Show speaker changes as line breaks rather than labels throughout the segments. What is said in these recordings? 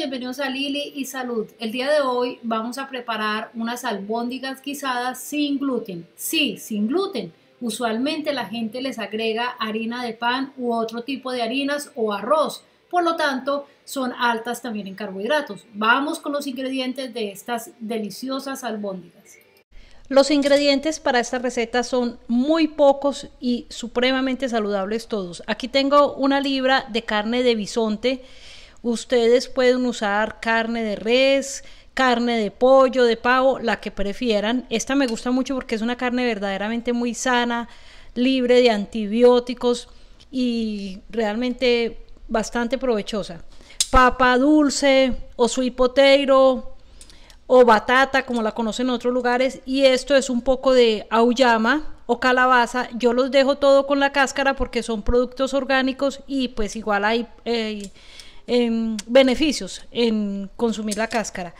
bienvenidos a Lili y Salud. El día de hoy vamos a preparar unas albóndigas guisadas sin gluten. Sí, sin gluten. Usualmente la gente les agrega harina de pan u otro tipo de harinas o arroz. Por lo tanto, son altas también en carbohidratos. Vamos con los ingredientes de estas deliciosas albóndigas. Los ingredientes para esta receta son muy pocos y supremamente saludables todos. Aquí tengo una libra de carne de bisonte Ustedes pueden usar carne de res, carne de pollo, de pavo, la que prefieran. Esta me gusta mucho porque es una carne verdaderamente muy sana, libre de antibióticos y realmente bastante provechosa. Papa dulce o sweet potato o batata, como la conocen en otros lugares, y esto es un poco de auyama o calabaza. Yo los dejo todo con la cáscara porque son productos orgánicos y pues igual hay eh, Em, beneficios en consumir la cáscara.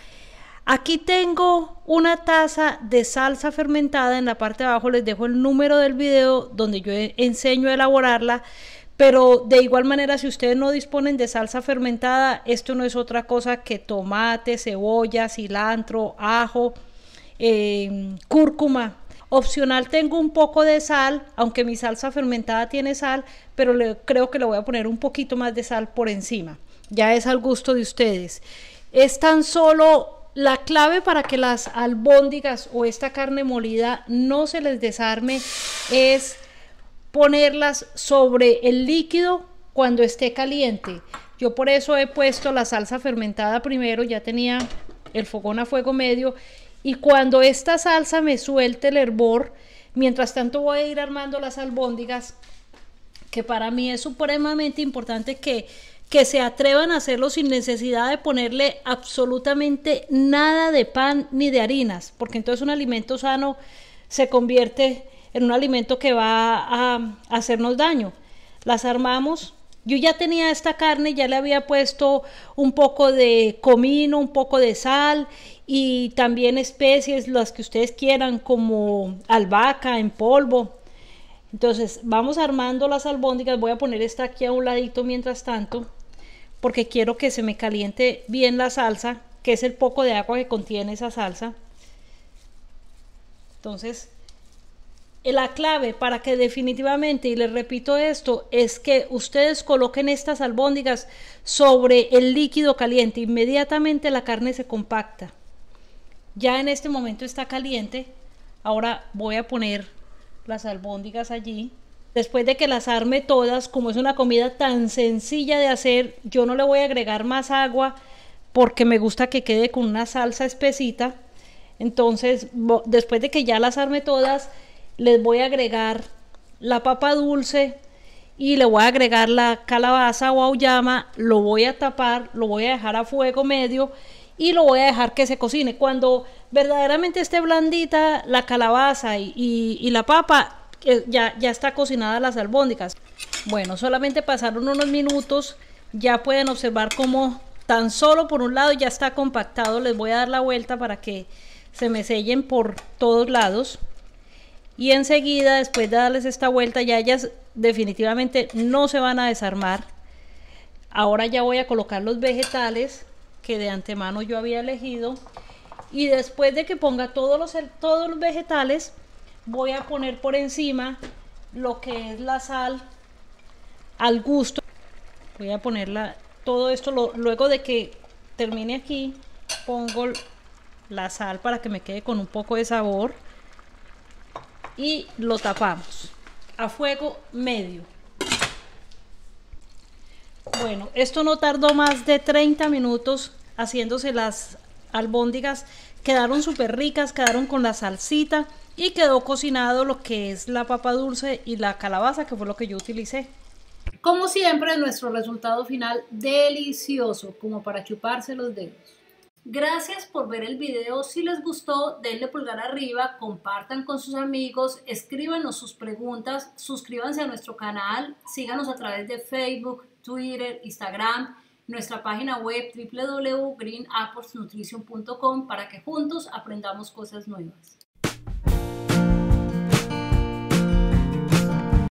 Aquí tengo una taza de salsa fermentada. En la parte de abajo les dejo el número del video donde yo e, enseño a elaborarla. Pero de igual manera, si ustedes no disponen de salsa fermentada, esto no es otra cosa que tomate, cebolla, cilantro, ajo, em, cúrcuma. Opcional tengo un poco de sal, aunque mi salsa fermentada tiene sal, pero creo que le voy a poner un poquito más de sal por encima ya es al gusto de ustedes. Es tan solo la clave para que las albóndigas o esta carne molida no se les desarme es ponerlas sobre el líquido cuando esté caliente. Yo por eso he puesto la salsa fermentada primero, ya tenía el fogón a fuego medio y cuando esta salsa me suelte el hervor, mientras tanto voy a ir armando las albóndigas que para mí es supremamente importante que, se atrevan a hacerlo sin necesidad de ponerle absolutamente nada de pan ni de harinas, porque entonces un alimento sano se convierte en un alimento que va a, a hacernos daño. Las armamos, yo ya tenía esta carne, ya le había puesto un poco de comino, un poco de sal y también especies, las que ustedes quieran, como albahaca en polvo, entonces vamos armando las albóndigas, voy a poner esta aquí a un ladito mientras tanto, porque quiero que se me caliente bien la salsa, que es el poco de agua que contiene esa salsa. Entonces, eh, la clave para que definitivamente, y les repito esto, es que ustedes coloquen estas albóndigas sobre el líquido caliente. Inmediatamente la carne se compacta. Ya en este momento está caliente. Ahora voy a poner las albóndigas allí. Después de que las arme todas, como es una comida tan sencilla de hacer, yo no le voy a agregar más agua porque me gusta que quede con una salsa espesita. Entonces, después de que ya las arme todas, les voy a agregar la papa dulce y le voy a agregar la calabaza o auyama, lo voy a tapar, lo voy a dejar a fuego medio y lo voy a dejar que se cocine. Cuando verdaderamente esté blandita la calabaza y, la papa, eh, ya, ya está cocinada las albóndigas. Bueno, solamente pasaron unos minutos, ya pueden observar cómo tan solo por un lado ya está compactado. Les voy a dar la vuelta para que se me sellen por todos lados. Y enseguida, después de darles esta vuelta, ya ellas definitivamente no se van a desarmar. Ahora ya voy a colocar los vegetales que de antemano yo había elegido. Y después de que ponga todos los, todos los vegetales, voy a poner por encima lo que es la sal al gusto. Voy a ponerla todo esto, luego de que termine aquí, pongo la sal para que me quede con un poco de sabor y lo tapamos a fuego medio. Bueno, esto no tardó más de 30 minutos haciéndose las albóndigas. Quedaron súper ricas, quedaron con la salsita y quedó cocinado lo que es la papa dulce y la calabaza, que fue lo que yo utilicé. Como siempre, nuestro resultado final delicioso, como para chuparse los dedos. Gracias por ver el video. Si les gustó, denle pulgar arriba, compartan con sus amigos, escríbanos sus preguntas, suscríbanse a nuestro canal, síganos a través de Facebook, Twitter, Instagram, nuestra página web www.greenapportsnutrition.com para que juntos aprendamos cosas nuevas.